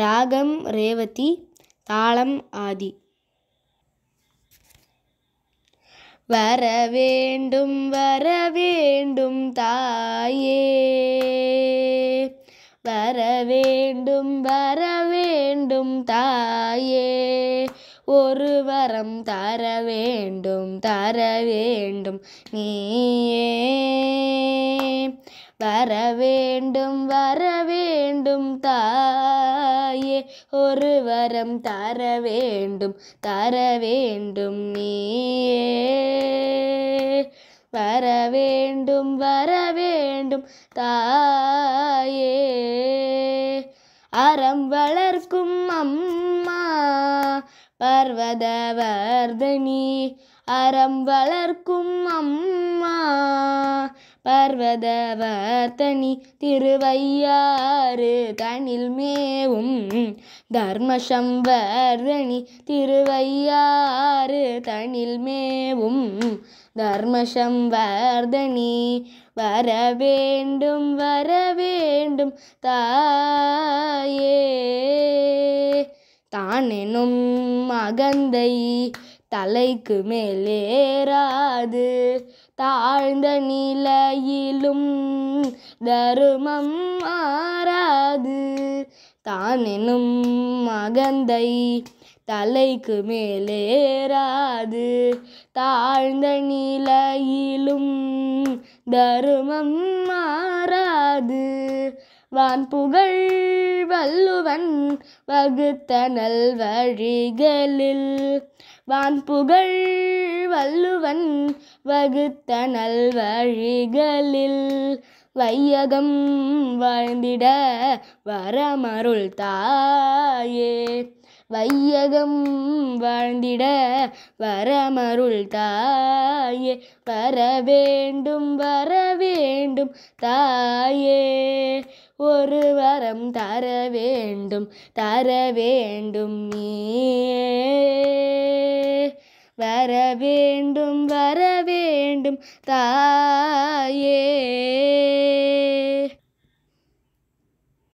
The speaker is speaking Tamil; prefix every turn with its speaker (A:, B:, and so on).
A: ராகம் ரேவதி தாளம் ஆதி வர வேண்டும் வர வேண்டும் தாயே வர வேண்டும் வர வேண்டும் தாயே ஒரு வரம் தர வேண்டும் தர வேண்டும் நீயே வர வேண்டும் வர வேண்டும் தாய் ஒரு வரம் தர வேண்டும் தர வேண்டும் நீ வர வேண்டும் வர வேண்டும் தாயே அறம் வளர்க்கும் அம்மா பர்வத வர்தனி அறம் வளர்க்கும் அம்மா பர்வத வர்த்தனி திருவையாறு தனில் மேவும் தர்மசம்வர்தனி திருவையாறு தனில் மேவும் தர்மசம் வர்தனி வர வேண்டும் வர வேண்டும் தாயே தானெனும் மகந்தை தலைக்கு மேலேறாது தாழ்ந்த நிலையிலும் தருமம் மாறாது தானெனும் மகந்தை தலைக்கு மேலேறாது தாழ்ந்த நிலையிலும் தருமம் மாறாது வான் புகழ் வல்லுவன் வகுத்த நல்வழிகளில் வான் புகழ் வள்ளுவன் வகுத்த நல்வழிகளில் வையகம் வாழ்ந்திட வரமருள் தாயே வையகம் வாழ்ந்திட வரமருள் தாயே வர வேண்டும் வர வேண்டும் தாயே ஒரு வரம் தர வேண்டும் தர வேண்டும் நீ வர வேண்டும் வர வேண்டும் தாயே